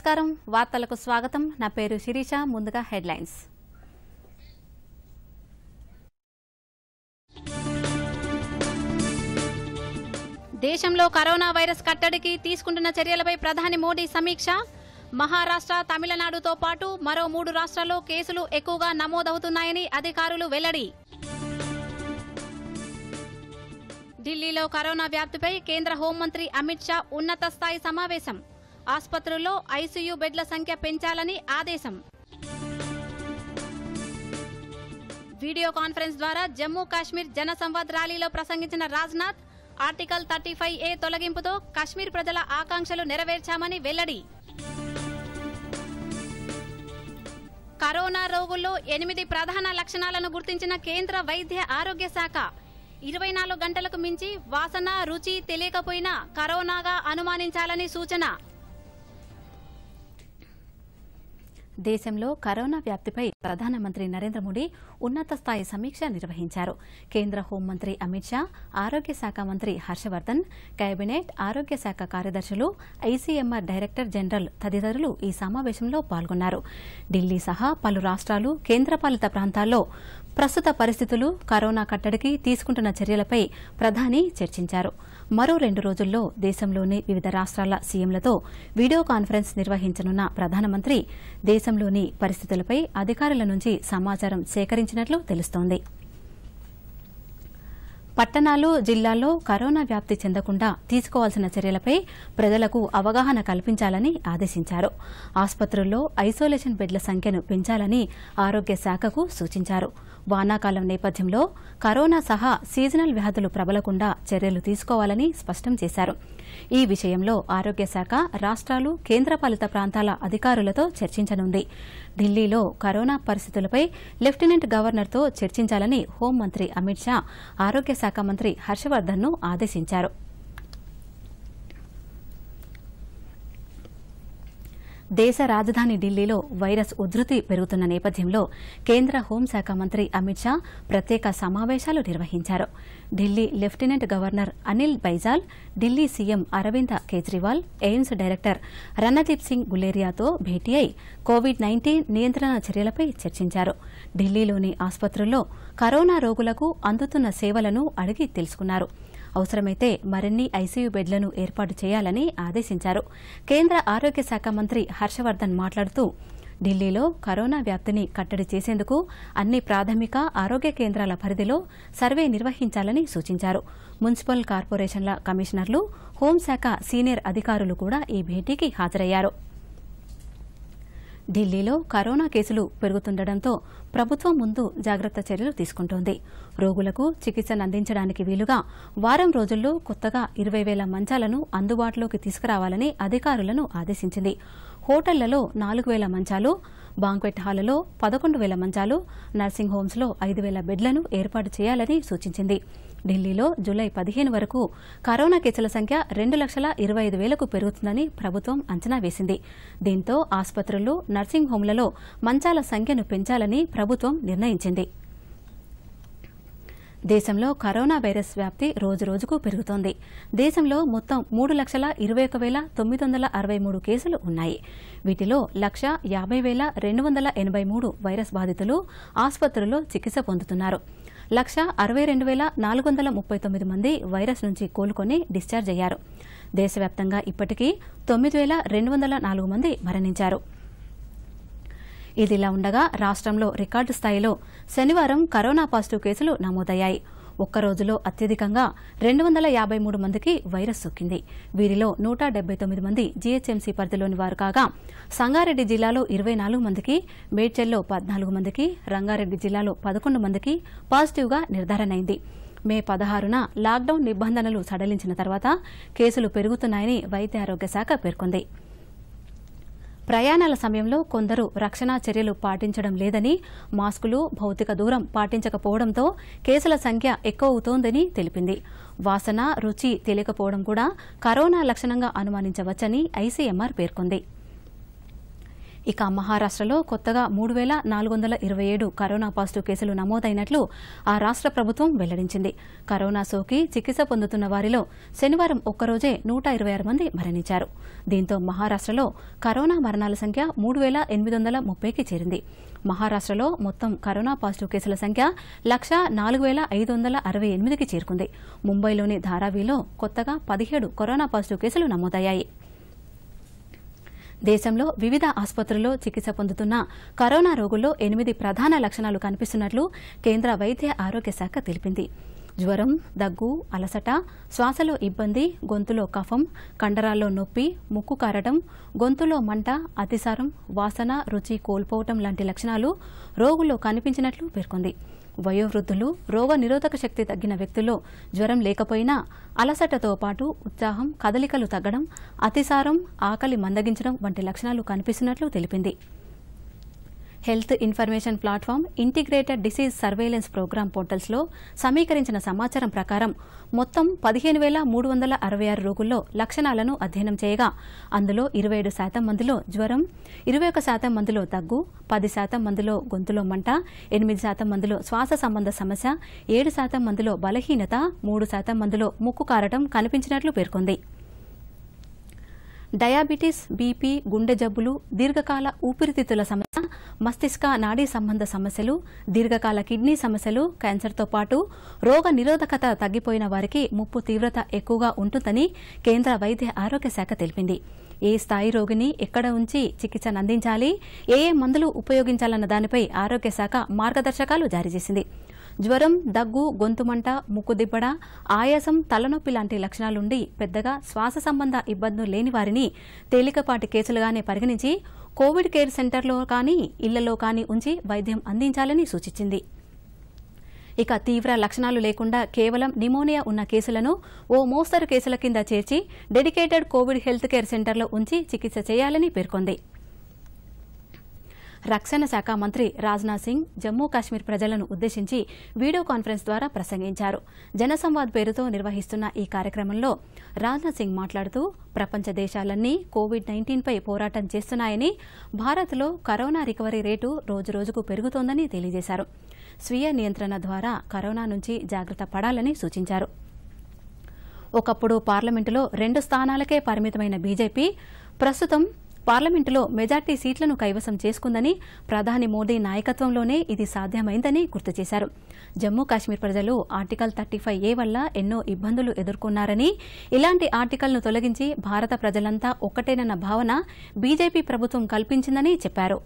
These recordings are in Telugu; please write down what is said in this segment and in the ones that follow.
నమస్కారం వార్తలకు స్వాగతం నా పేరు శిరీష ముందుగా హెడ్లైన్స్ దేశంలో కరోనా వైరస్ కట్టడికి తీసుకుంటున్న చర్యలపై ప్రధాని మోడీ సమీక్ష మహారాష్ట్ర తమిళనాడుతో పాటు మరో మూడు రాష్ట్రాల్లో కేసులు ఎక్కువగా నమోదవుతున్నాయని అధికారులు వెల్లడి ఢిల్లీలో కరోనా వ్యాప్తిపై కేంద్ర హోంమంత్రి అమిత్ షా ఉన్నత స్థాయి సమావేశం ఆసుపత్రుల్లో ఐసీయూ బెడ్ల సంఖ్య పెంచాలని ఆదేశం వీడియో కాన్ఫరెన్స్ ద్వారా జమ్మూ కాశ్మీర్ జనసంవాద్ ర్యాలీలో ప్రసంగించిన Rajnath article thirty five A తొలగింపుతో కశ్మీర్ ప్రజల ఆకాంక్షలు నెరవేర్చామని వెల్లడి కరోనా రోగుల్లో ఎనిమిది ప్రధాన లక్షణాలను గుర్తించిన కేంద్ర వైద్య ఆరోగ్య శాఖ ఇరవై నాలుగు గంటలకు మించి వాసన రుచి తెలియకపోయినా కరోనాగా అనుమానించాలని సూచన దేశంలో కరోనా వ్యాప్తిపై ప్రధానమంత్రి నరేంద్ర మోడీ ఉన్నత స్థాయి సమీక్ష నిర్వహించారు కేంద్ర హోంమంత్రి అమిత్ షా ఆరోగ్య శాఖ మంత్రి హర్షవర్ధన్ కేబినెట్ ఆరోగ్య శాఖ కార్యదర్శులు ఐసీఎంఆర్ డైరెక్టర్ జనరల్ తదితరులు ఈ సమావేశంలో పాల్గొన్నారు ఢిల్లీ సహా పలు రాష్ట్రాలు కేంద్రపాలిత ప్రాంతాల్లో ప్రస్తుత పరిస్థితులు కరోనా కట్టడికి తీసుకుంటున్న చర్యలపై ప్రధాని చర్చించారు మరో రెండు రోజుల్లో దేశంలోని వివిధ రాష్ట్రాల సీఎంలతో వీడియో కాన్ఫరెన్స్ నిర్వహించనున్న ప్రధానమంత్రి దేశంలోని పరిస్థితులపై అధికారుల నుంచి సమాచారం సేకరించినట్లు తెలుస్తోంది పట్టణాలు జిల్లాల్లో కరోనా వ్యాప్తి చెందకుండా తీసుకోవాల్సిన చర్యలపై ప్రజలకు అవగాహన కల్పించాలని ఆదేశించారు ఆసుపత్రుల్లో ఐసోలేషన్ బెడ్ల సంఖ్యను పెంచాలని ఆరోగ్య శాఖకు సూచించారు వానాకాలం నేపథ్యంలో కరోనా సహా సీజనల్ వ్యాధులు ప్రబలకుండా చర్యలు తీసుకోవాలని స్పష్టం చేశారు ఈ విషయంలో ఆరోగ్య శాఖ రాష్ట్రాలు కేంద్రపాలిత ప్రాంతాల అధికారులతో చర్చించనుంది ఢిల్లీలో కరోనా పరిస్థితులపై లెఫ్టినెంట్ గవర్నర్తో చర్చించాలని హోంమంత్రి అమిత్ షా ఆరోగ్య శాఖ మంత్రి హర్షవర్ధన్ను ఆదేశించారు దేశ రాజధాని ఢిల్లీలో వైరస్ ఉధృతి పెరుగుతున్న నేపథ్యంలో కేంద్ర హోంశాఖ మంత్రి అమిత్ షా ప్రత్యేక సమావేశాలు నిర్వహించారు Delhi lieutenant governor Anil Baijal Delhi CM Arvind Kejriwal AIIMS director Randeep Singh గులేరియాతో భేటీ అయి కోవిడ్ నైన్టీన్ నియంత్రణ చర్యలపై చర్చించారు ఢిల్లీలోని ఆసుపత్రుల్లో కరోనా రోగులకు అందుతున్న సేవలను అడిగి తెలుసుకున్నారు అవసరమైతే మరిన్ని ఐసీయూ బెడ్లను ఏర్పాటు చేయాలని ఆదేశించారు కేంద్ర ఆరోగ్య శాఖ మంత్రి హర్షవర్ధన్ మాట్లాడుతూ ఢిల్లీలో కరోనా వ్యాప్తిని కట్టడి చేసేందుకు అన్ని ప్రాథమిక ఆరోగ్య కేంద్రాల పరిధిలో సర్వే నిర్వహించాలని సూచించారు మున్సిపల్ కార్పొరేషన్ల కమిషనర్లు హోంశాఖ సీనియర్ అధికారులు కూడా ఈ భేటీకి హాజరయ్యారు ఢిల్లీలో కరోనా కేసులు పెరుగుతుండటంతో ప్రభుత్వం ముందు జాగ్రత్త చర్యలు తీసుకుంటోంది రోగులకు చికిత్సను అందించడానికి వీలుగా వారం రోజుల్లో కొత్తగా ఇరవై వేల మంచాలను అందుబాటులోకి తీసుకురావాలని అధికారులను ఆదేశించింది హోటళ్లలో నాలుగు వేల మంచాలు బాంక్వెట్ హాల్లో పదకొండు వేల మంచాలు నర్సింగ్ హోమ్స్లో ఐదు వేల బెడ్లను ఏర్పాటు చేయాలని సూచించింది ఢిల్లీలో జులై పదిహేను వరకు కరోనా కేసుల సంఖ్య రెండు లక్షల ఇరవై ఐదు వేలకు పెరుగుతుందని ప్రభుత్వం అంచనా వేసింది దీంతో ఆసుపత్రులు నర్సింగ్ హోంలలో మంచాల సంఖ్యను పెంచాలని ప్రభుత్వం నిర్ణయించింది దేశంలో కరోనా వైరస్ వ్యాప్తి రోజురోజుకు పెరుగుతోంది దేశంలో మొత్తం మూడు లక్షల ఇరవై ఒక వేల తొమ్మిది వందల అరవై మూడు కేసులు ఉన్నాయి వీటిలో లక్ష యాభై వేల రెండు వందల ఎనభై మూడు వైరస్ బాధితులు ఆసుపత్రుల్లో చికిత్స పొందుతున్నారు లక్ష అరవై రెండు వేల నాలుగు వందల ముప్పై తొమ్మిది మంది వైరస్ నుంచి కోలుకొని డిశ్చార్జ్ అయ్యారు దేశవ్యాప్తంగా ఇప్పటికీ తొమ్మిది వేల రెండు వందల నాలుగు మంది మరణించారు ఇదిలా ఉండగా రాష్ట్రంలో రికార్డు స్థాయిలో శనివారం కరోనా పాజిటివ్ కేసులు నమోదయ్యాయి ఒక్క రోజులో అత్యధికంగా రెండు వందల యాభై మూడు మందికి వైరస్ సోకింది వీరిలో నూట డెబ్బై తొమ్మిది మంది జీహెచ్ఎంసీ పరిధిలోని వారు కాగా సంగారెడ్డి జిల్లాలో ఇరవై నాలుగు మందికి మేడ్చల్లో పద్నాలుగు మందికి రంగారెడ్డి జిల్లాలో పదకొండు మందికి పాజిటివ్గా నిర్ధారణైంది మే పదహారున లాక్డౌన్ నిబంధనలు సడలించిన తర్వాత కేసులు పెరుగుతున్నాయని వైద్య ఆరోగ్య శాఖ పేర్కొంది ప్రయాణాల సమయంలో కొందరు రక్షణ చర్యలు పాటించడం లేదని మాస్కులు భౌతిక దూరం పాటించకపోవడంతో కేసుల సంఖ్య ఎక్కువవుతోందని తెలిపింది వాసన రుచి తెలియకపోవడం కూడా కరోనా లక్షణంగా అనుమానించవచ్చని ఐసీఎంఆర్ పేర్కొంది ఇక మహారాష్ట్రలో కొత్తగా మూడు వేల నాలుగు వందల ఇరవై ఏడు కరోనా పాజిటివ్ కేసులు నమోదైనట్లు ఆ రాష్ట్ర ప్రభుత్వం వెల్లడించింది కరోనా సోకి చికిత్స పొందుతున్న వారిలో శనివారం ఒక్కరోజే నూట ఇరవై ఆరు మంది మరణించారు దీంతో మహారాష్ట్రలో కరోనా మరణాల సంఖ్య మూడు వేల ఎనిమిది వందల ముప్పైకి చేరింది మహారాష్ట్రలో మొత్తం కరోనా పాజిటివ్ కేసుల సంఖ్య లక్ష నాలుగు వేల ఐదు వందల అరవై ఎనిమిదికి చేరుకుంది ముంబైలోని ధారావిలో కొత్తగా పదిహేడు కరోనా పాజిటివ్ కేసులు నమోదయ్యాయి దేశంలో వివిధ ఆసుపత్రుల్లో చికిత్స పొందుతున్న కరోనా రోగుల్లో ఎనిమిది ప్రధాన లక్షణాలు కనిపిస్తున్నట్లు కేంద్ర వైద్య ఆరోగ్య శాఖ తెలిపింది జ్వరం దగ్గు అలసట శ్వాసలో ఇబ్బంది గొంతులో కఫం కండరాల్లో నొప్పి ముక్కు కారడం గొంతులో మంట అతిసారం వాసన రుచి కోల్పోవటం లాంటి లక్షణాలు రోగుల్లో కనిపించినట్లు పేర్కొంది వయోవృద్ధులు రోగ నిరోధక శక్తి తగ్గిన వ్యక్తుల్లో జ్వరం లేకపోయినా అలసటతో పాటు ఉత్సాహం కదలికలు తగ్గడం అతిసారం ఆకలి మందగించడం వంటి లక్షణాలు కనిపిస్తున్నట్లు తెలిపింది health information platform integrated disease surveillance programme పోర్టల్స్లో సమీకరించిన సమాచారం ప్రకారం మొత్తం పదిహేను వేల మూడు వందల అరవై ఆరు రోగుల్లో లక్షణాలను అధ్యయనం చేయగా అందులో ఇరవై ఏడు శాతం మందిలో జ్వరం ఇరవై ఒక శాతం మందిలో దగ్గు పది శాతం మందిలో గొంతులో మంట ఎనిమిది శాతం మందిలో శ్వాస సంబంధ సమస్య ఏడు శాతం మందిలో బలహీనత మూడు శాతం మందిలో ముక్కు కారటం కనిపించినట్లు పేర్కొంది డయాబెటీస్ బీపీ గుండె జబ్బులు దీర్ఘకాల ఊపిరితిత్తుల సమస్య మస్తిష్క నాడీ సంబంధ సమస్యలు దీర్ఘకాల కిడ్నీ సమస్యలు క్యాన్సర్తో పాటు రోగ నిరోధకత తగ్గిపోయిన వారికి ముప్పు తీవ్రత ఎక్కువగా ఉంటుందని కేంద్ర వైద్య ఆరోగ్య శాఖ తెలిపింది ఏ స్థాయి రోగిని ఎక్కడ ఉంచి చికిత్సను అందించాలి ఏ ఏ మందులు ఉపయోగించాలన్న దానిపై ఆరోగ్య శాఖ మార్గదర్శకాలు జారీ చేసింది జ్వరం దగ్గు గొంతుమంట దిబ్బడ ఆయాసం తలనొప్పి లాంటి లక్షణాలుండి పెద్దగా శ్వాస సంబంధ ఇబ్బందులు లేని వారిని తేలికపాటి కేసులుగానే పరిగణించి కోవిడ్ కేర్ సెంటర్లో కానీ ఇళ్లలో కానీ ఉంచి వైద్యం అందించాలని సూచించింది ఇక తీవ్ర లక్షణాలు లేకుండా కేవలం నిమోనియా ఉన్న కేసులను ఓ మోస్తరు కేసుల కింద చేర్చి డెడికేటెడ్ కోవిడ్ హెల్త్ కేర్ సెంటర్లో ఉంచి చికిత్స చేయాలని పేర్కొంది రక్షణ శాఖ మంత్రి రాజ్నాథ్ సింగ్ జమ్మూ కాశ్మీర్ ప్రజలను ఉద్దేశించి వీడియో కాన్ఫరెన్స్ ద్వారా ప్రసంగించారు జనసంవాద్ పేరుతో నిర్వహిస్తున్న ఈ కార్యక్రమంలో రాజ్నాథ్ సింగ్ మాట్లాడుతూ ప్రపంచ దేశాలన్నీ కోవిడ్ నైన్టీన్పై పోరాటం చేస్తున్నాయని భారత్లో కరోనా రికవరీ రేటు రోజురోజుకు పెరుగుతోందని తెలియజేశారు స్వీయ నియంత్రణ ద్వారా కరోనా నుంచి జాగ్రత్త పడాలని సూచించారు ఒకప్పుడు పార్లమెంటులో రెండు స్థానాలకే పరిమితమైన బీజేపీ ప్రస్తుతం పార్లమెంటులో మెజార్టీ సీట్లను కైవసం చేసుకుందని ప్రధాని మోదీ నాయకత్వంలోనే ఇది సాధ్యమైందని గుర్తు చేశారు జమ్మూ కాశ్మీర్ ప్రజలు ఆర్టికల్ థర్టీ ఫైవ్ ఏ వల్ల ఎన్నో ఇబ్బందులు ఎదుర్కొన్నారని ఇలాంటి ఆర్టికల్ను తొలగించి భారత ప్రజలంతా ఒక్కటేనన్న భావన బీజేపీ ప్రభుత్వం కల్పించిందని చెప్పారు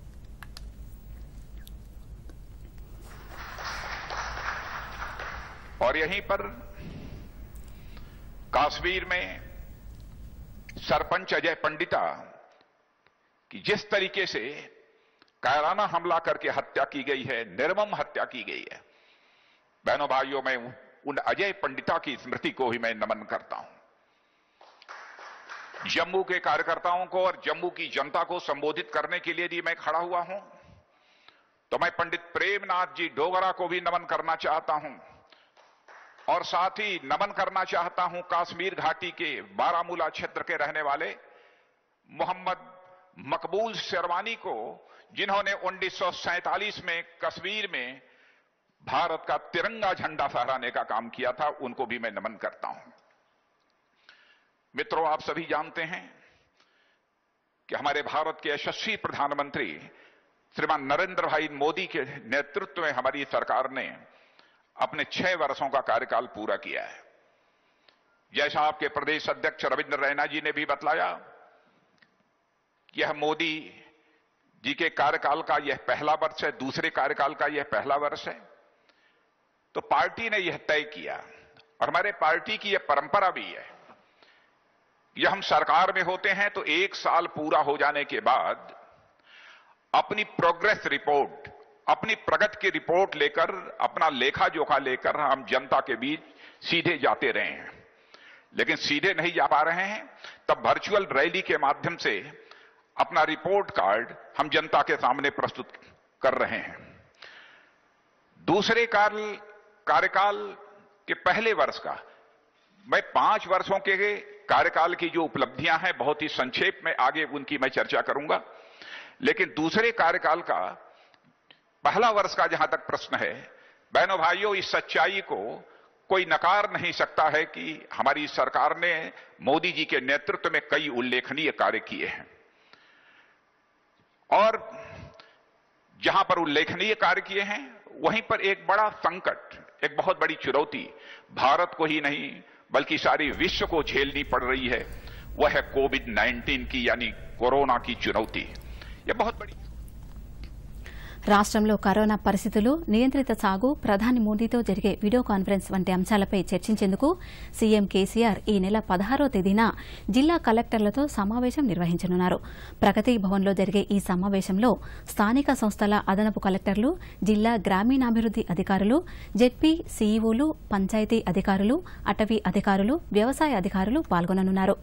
कि जिस तरीके से कायराना हमला करके हत्या की गई है निर्मम हत्या की गई है बहनों भाइयों में उन अजय पंडिता की स्मृति को ही मैं नमन करता हूं जम्मू के कार्यकर्ताओं को और जम्मू की जनता को संबोधित करने के लिए भी मैं खड़ा हुआ हूं तो मैं पंडित प्रेमनाथ जी डोगरा को भी नमन करना चाहता हूं और साथ ही नमन करना चाहता हूं काश्मीर घाटी के बारामूला क्षेत्र के रहने वाले मोहम्मद मकबूल शेरवानी को जिन्होंने उन्नीस में कश्मीर में भारत का तिरंगा झंडा फहराने का काम किया था उनको भी मैं नमन करता हूं मित्रों आप सभी जानते हैं कि हमारे भारत के यशस्वी प्रधानमंत्री श्रीमान नरेंद्र भाई मोदी के नेतृत्व में हमारी सरकार ने अपने छह वर्षों का कार्यकाल पूरा किया है जैसा आपके प्रदेश अध्यक्ष रविंद्र रैना जी ने भी बतलाया यह मोदी जी के कार्यकाल का यह पहला वर्ष है दूसरे कार्यकाल का यह पहला वर्ष है तो पार्टी ने यह तय किया और हमारे पार्टी की यह परंपरा भी है यह हम सरकार में होते हैं तो एक साल पूरा हो जाने के बाद अपनी प्रोग्रेस रिपोर्ट अपनी प्रगति की रिपोर्ट लेकर अपना लेखा जोखा लेकर हम जनता के बीच सीधे जाते रहे हैं लेकिन सीधे नहीं जा पा रहे हैं तब वर्चुअल रैली के माध्यम से अपना रिपोर्ट कार्ड हम जनता के सामने प्रस्तुत कर रहे हैं दूसरे कार्य कार्यकाल के पहले वर्ष का मैं पांच वर्षों के कार्यकाल की जो उपलब्धियां हैं बहुत ही संक्षेप में आगे उनकी मैं चर्चा करूंगा लेकिन दूसरे कार्यकाल का पहला वर्ष का जहां तक प्रश्न है बहनों भाइयों इस सच्चाई को कोई नकार नहीं सकता है कि हमारी सरकार ने मोदी जी के नेतृत्व में कई उल्लेखनीय कार्य किए हैं और जहां पर उल्लेखनीय कार्य किए हैं वहीं पर एक बड़ा संकट एक बहुत बड़ी चुनौती भारत को ही नहीं बल्कि सारी विश्व को झेलनी पड़ रही है वह है कोविड 19 की यानी कोरोना की चुनौती यह बहुत बड़ी రాష్ట్రంలో కరోనా పరిస్థితులు నియంత్రిత సాగు ప్రధాని మోదీతో జరిగే వీడియో కాన్ఫరెన్స్ వంటి అంశాలపై చర్చించేందుకు సీఎం కేసీఆర్ ఈ నెల పదహారో తేదీన జిల్లా కలెక్టర్లతో సమావేశం నిర్వహించనున్నారు ప్రగతి భవన్లో జరిగే ఈ సమావేశంలో స్థానిక సంస్థల అదనపు కలెక్టర్లు జిల్లా గ్రామీణాభివృద్ది అధికారులు జెడ్పీ సీఈఓలు పంచాయతీ అధికారులు అటవీ అధికారులు వ్యవసాయ అధికారులు పాల్గొననున్నారు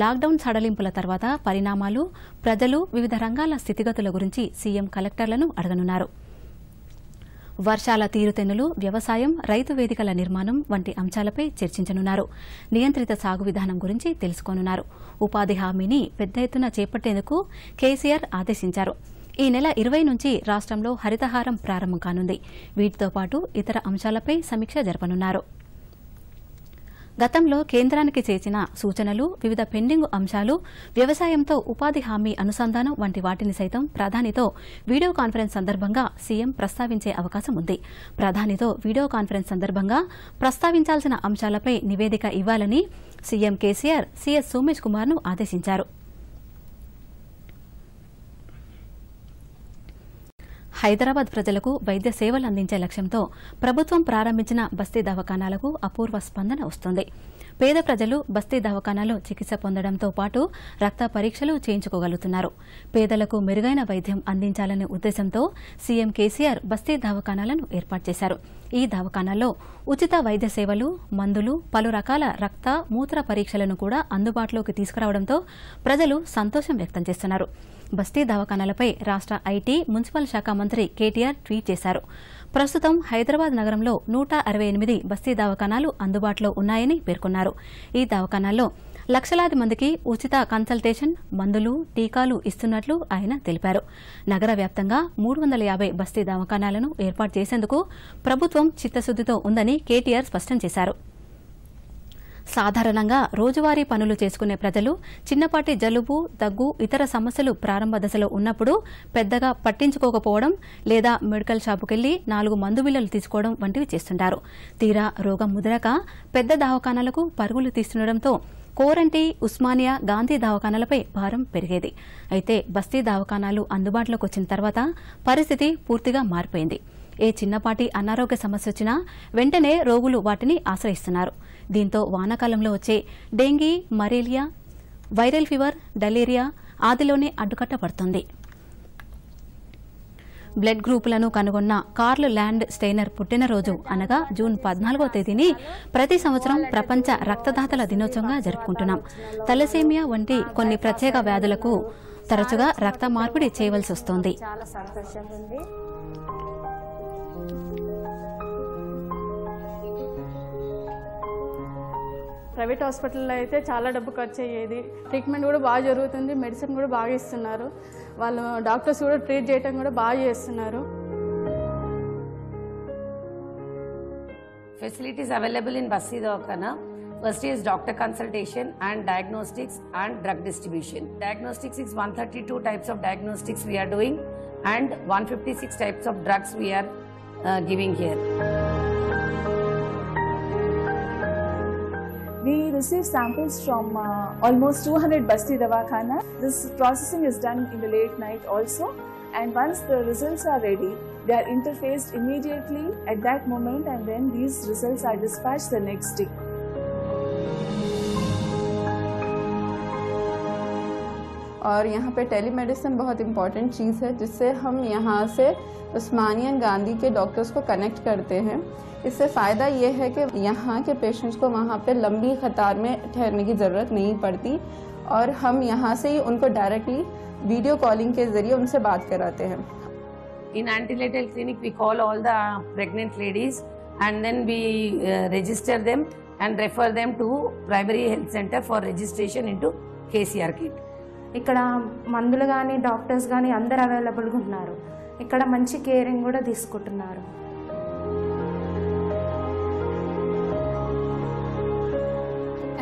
లాక్డౌన్ సడలింపుల తర్వాత పరిణామాలు ప్రజలు వివిధ రంగాల స్థితిగతుల గురించి సీఎం కలెక్టర్లను అడగనున్నారు వర్షాల తీరుతెన్నులు వ్యవసాయం రైతు వేదికల నిర్మాణం వంటి అంశాలపై చర్చించనున్నారు నియంత్రిత సాగు విధానం గురించి తెలుసుకోనున్నారు ఉపాధి హామీని పెద్ద ఎత్తున చేపట్టేందుకు కేసీఆర్ ఆదేశించారు ఈ నెల ఇరవై నుంచి రాష్ట్రంలో హరితహారం ప్రారంభం కానుంది వీటితో పాటు ఇతర అంశాలపై సమీక్ష జరపనున్నారు గతంలో కేంద్రానికి చేసిన సూచనలు వివిధ పెండింగ్ అంశాలు వ్యవసాయంతో ఉపాధి హామీ అనుసంధానం వంటి వాటిని సైతం ప్రధానితో వీడియో కాన్ఫరెన్స్ సందర్భంగా సీఎం ప్రస్తావించే అవకాశం ఉంది ప్రధానితో వీడియో కాన్ఫరెన్స్ సందర్భంగా ప్రస్తావించాల్సిన అంశాలపై నివేదిక ఇవ్వాలని సీఎం కేసీఆర్ సీఎస్ సోమేష్ కుమార్ను ఆదేశించారు హైదరాబాద్ ప్రజలకు వైద్య సేవలు అందించే లక్ష్యంతో ప్రభుత్వం ప్రారంభించిన బస్తీ దవాఖానాలకు అపూర్వ స్పందన వస్తుంది పేద ప్రజలు బస్తీ దవాఖానాలో చికిత్స పొందడంతో పాటు రక్త పరీక్షలు చేయించుకోగలుగుతున్నారు పేదలకు మెరుగైన వైద్యం అందించాలనే ఉద్దేశంతో సీఎం కేసీఆర్ బస్తీ దవాఖానాలను ఏర్పాటు చేశారు ఈ దవాఖానాల్లో ఉచిత వైద్య సేవలు మందులు పలు రకాల రక్త మూత్ర పరీక్షలను కూడా అందుబాటులోకి తీసుకురావడంతో ప్రజలు సంతోషం వ్యక్తం చేస్తున్నారు బస్తీ దవాఖానాలపై రాష్ట ఐటీ మున్సిపల్ శాఖ మంత్రి కేటీఆర్ ట్వీట్ చేశారు ప్రస్తుతం హైదరాబాద్ నగరంలో నూట అరవై ఎనిమిది బస్తీ దవాఖానాలు అందుబాటులో ఉన్నాయని పేర్కొన్నారు ఈ దవాఖానాల్లో లక్షలాది మందికి ఉచిత కన్సల్టేషన్ మందులు టీకాలు ఇస్తున్నట్లు ఆయన తెలిపారు నగర వ్యాప్తంగా మూడు వందల యాభై బస్తీ దవాఖానాలను ఏర్పాటు చేసేందుకు ప్రభుత్వం చిత్తశుద్దితో ఉందని కేటీఆర్ స్పష్టం చేశారు సాధారణంగా రోజువారీ పనులు చేసుకునే ప్రజలు చిన్నపాటి జలుబు దగ్గు ఇతర సమస్యలు ప్రారంభ దశలో ఉన్నప్పుడు పెద్దగా పట్టించుకోకపోవడం లేదా మెడికల్ షాపుకెళ్లి నాలుగు మందు బిల్లలు తీసుకోవడం వంటివి చేస్తుంటారు తీరా రోగం ముదరక పెద్ద దావఖానాలకు పరుగులు తీస్తుండటంతో కోరంటి ఉస్మానియా గాంధీ దావఖానాలపై భారం పెరిగేది అయితే బస్తీ దవాఖానాలు అందుబాటులోకి వచ్చిన తర్వాత పరిస్థితి పూర్తిగా మారిపోయింది ఏ చిన్నపాటి అనారోగ్య సమస్య వచ్చినా వెంటనే రోగులు వాటిని ఆశ్రయిస్తున్నారు దీంతో వానాకాలంలో వచ్చే dengue malaria viral fever diarrhoea ఆదిలోనే అడ్డుకట్ట పడుతుంది బ్లడ్ గ్రూపులను కనుగొన్న కార్ల్ ల్యాండ్ స్టెయినర్ పుట్టినరోజు అనగా జూన్ పద్నాలుగో తేదీని ప్రతి సంవత్సరం ప్రపంచ రక్తదాతల దినోత్సవంగా జరుపుకుంటున్నాం తలసేమియా వంటి కొన్ని ప్రత్యేక వ్యాధులకు తరచుగా రక్త మార్పిడి చేయవలసి వస్తోంది ప్రైవేట్ హాస్పిటల్లో అయితే చాలా డబ్బు ఖర్చు అయ్యేది ట్రీట్మెంట్ కూడా బాగా జరుగుతుంది మెడిసిన్ కూడా బాగా ఇస్తున్నారు వాళ్ళు డాక్టర్స్ కూడా ట్రీట్ చేయటం కూడా బాగా చేస్తున్నారు facilities available in Basti Dawakhana first is doctor consultation and diagnostics and drug distribution diagnostics is one thirty two types of diagnostics we are doing and one fifty six types of drugs we are giving here We receive samples from uh, almost 200 Basti Dawakhana. This processing is done in the late night also and once the results are ready, they are interfaced immediately at that moment and then these results are dispatched the next day. और यहाँ पे टेली मेडिसिन बहुत इम्पॉर्टेंट चीज़ है जिससे हम यहाँ से उस्मानियन गांधी के डॉक्टर्स को कनेक्ट करते हैं इससे फ़ायदा ये है कि यहाँ के पेशेंट्स को वहाँ पे लंबी कतार में ठहरने की ज़रूरत नहीं पड़ती और हम यहाँ से ही उनको डायरेक्टली वीडियो कॉलिंग के ज़रिए उनसे बात कराते हैं in antenatal clinic we call all the pregnant ladies and then we uh, register them and refer them to primary health center for registration into KCR kit ఇక్కడ మందులు కానీ డాక్టర్స్ కానీ అందరు అవైలబుల్గా ఉన్నారు ఇక్కడ మంచి కేరింగ్ కూడా తీసుకుంటున్నారు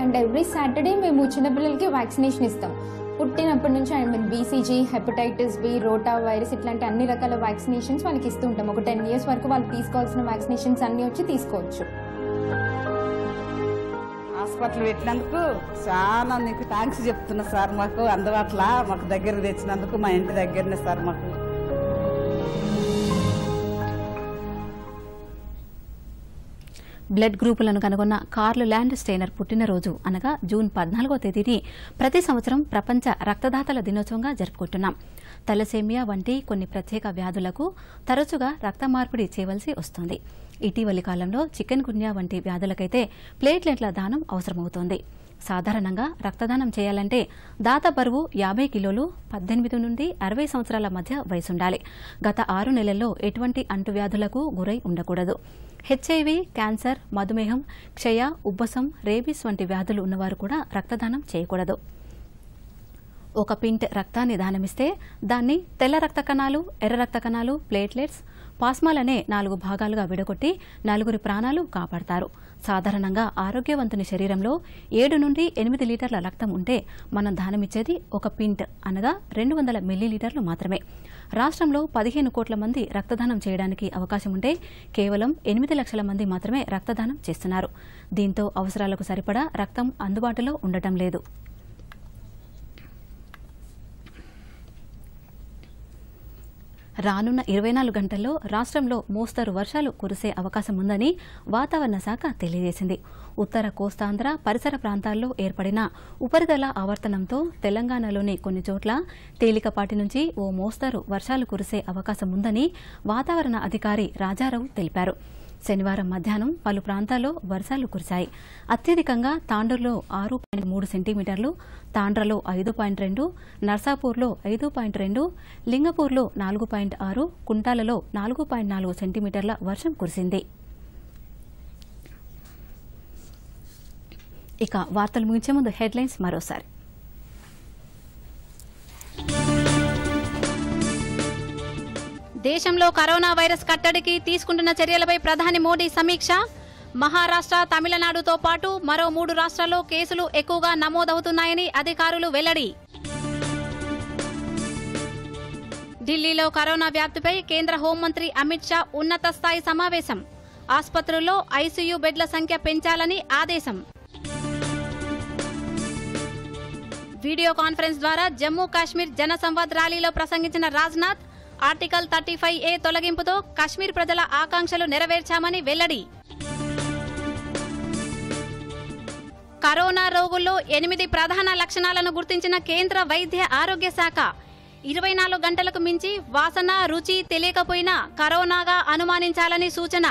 అండ్ ఎవ్రీ సాటర్డే మేము చిన్నపిల్లలకి వ్యాక్సినేషన్ ఇస్తాం పుట్టినప్పటి నుంచి అండ్ మీద BCG hepatitis B rotavirus ఇట్లాంటి అన్ని రకాల వ్యాక్సినేషన్స్ వాళ్ళకి ఇస్తూ ఉంటాం ఒక టెన్ ఇయర్స్ వరకు వాళ్ళు తీసుకోవాల్సిన వ్యాక్సినేషన్స్ అన్నీ వచ్చి తీసుకోవచ్చు హాస్పిటల్ పెట్టినందుకు చాలా నీకు థ్యాంక్స్ చెప్తున్నా సార్ మాకు అందుబాటులో మాకు దగ్గర తెచ్చినందుకు మా ఇంటి దగ్గరనే సార్ మాకు బ్లడ్ గ్రూపులను కనుగొన్న కార్ల్ ల్యాండ్ స్టెయినర్ పుట్టినరోజు అనగా జూన్ పద్నాలుగో తేదీని ప్రతి సంవత్సరం ప్రపంచ రక్తదాతల దినోత్సవంగా జరుపుకుంటున్నాం తలసేమియా వంటి కొన్ని ప్రత్యేక వ్యాధులకు తరచుగా రక్త మార్పిడి చేయవలసి వస్తుంది ఇటీవలి కాలంలో చికెన్ గున్యా వంటి వ్యాధులకైతే ప్లేట్లెట్ల దానం అవసరమవుతోంది సాధారణంగా రక్తదానం చేయాలంటే దాత బరువు యాభై కిలోలు పద్దెనిమిది నుండి అరవై సంవత్సరాల మధ్య వయసుండాలి గత ఆరు నెలల్లో ఎటువంటి అంటువ్యాధులకు గురై ఉండకూడదు హెచ్ఐవి క్యాన్సర్ మధుమేహం క్షయ ఉబ్బసం రేబీస్ వంటి వ్యాధులు ఉన్నవారు కూడా రక్తదానం చేయకూడదు ఒక పింట్ రక్తాన్ని దానమిస్తే దాన్ని తెల్ల రక్త కణాలు ఎర్ర రక్త కణాలు ప్లేట్లెట్స్ పాస్మాలనే నాలుగు భాగాలుగా విడగొట్టి నలుగురి ప్రాణాలు కాపాడతారు సాధారణంగా ఆరోగ్యవంతుని శరీరంలో ఏడు నుండి ఎనిమిది లీటర్ల రక్తం ఉంటే మనం దానమిచ్చేది ఒక పింట్ అనగా రెండు వందల మిల్లీలీటర్లు మాత్రమే రాష్ట్రంలో పదిహేను కోట్ల మంది రక్తదానం చేయడానికి అవకాశం ఉంటే కేవలం ఎనిమిది లక్షల మంది మాత్రమే రక్తదానం చేస్తున్నారు దీంతో అవసరాలకు సరిపడా రక్తం అందుబాటులో ఉండటం లేదు రానున్న ఇరవై నాలుగు గంటల్లో రాష్ట్రంలో మోస్తరు వర్షాలు కురిసే అవకాశం ఉందని వాతావరణ శాఖ తెలియజేసింది ఉత్తర కోస్తాంధ్ర పరిసర ప్రాంతాల్లో ఏర్పడిన ఉపరితల ఆవర్తనంతో తెలంగాణలోని కొన్ని చోట్ల తేలికపాటి నుంచి ఓ మోస్తరు వర్షాలు కురిసే అవకాశం ఉందని వాతావరణ అధికారి రాజారావు తెలిపారు శనివారం మధ్యాహ్నం పలు ప్రాంతాల్లో వర్షాలు కురిశాయి అత్యధికంగా తాండూరులో ఆరు పాయింట్ మూడు సెంటీమీటర్లు తాండ్రలో ఐదు పాయింట్ రెండు నర్సాపూర్లో ఐదు పాయింట్ రెండు లింగపూర్లో నాలుగు పాయింట్ ఆరు కుంటాలలో నాలుగు పాయింట్ నాలుగు సెంటీమీటర్ల వర్షం కురిసింది ఇక వార్తలు ముగించే ముందు హెడ్లైన్స్ మరోసారి దేశంలో కరోనా వైరస్ కట్టడికి తీసుకుంటున్న చర్యలపై ప్రధాని మోడీ సమీక్ష మహారాష్ట్ర తమిళనాడుతో పాటు మరో మూడు రాష్ట్రాల్లో కేసులు ఎక్కువగా నమోదవుతున్నాయని అధికారులు వెల్లడి ఢిల్లీలో కరోనా వ్యాప్తిపై కేంద్ర హోంమంత్రి అమిత్ షా ఉన్నత స్థాయి సమావేశం ఆసుపత్రుల్లో ఐసీయూ బెడ్ల సంఖ్య పెంచాలని ఆదేశం వీడియో కాన్ఫరెన్స్ ద్వారా జమ్మూ కాశ్మీర్ జనసంవాద్ ర్యాలీలో ప్రసంగించిన Rajnath article thirty five A తొలగింపుతో కశ్మీర్ ప్రజల ఆకాంక్షలు నెరవేర్చామని వెల్లడి కరోనా రోగుల్లో ఎనిమిది ప్రధాన లక్షణాలను గుర్తించిన కేంద్ర వైద్య ఆరోగ్య శాఖ ఇరవై నాలుగు గంటలకు మించి వాసన రుచి తెలియకపోయినా కరోనాగా అనుమానించాలని సూచన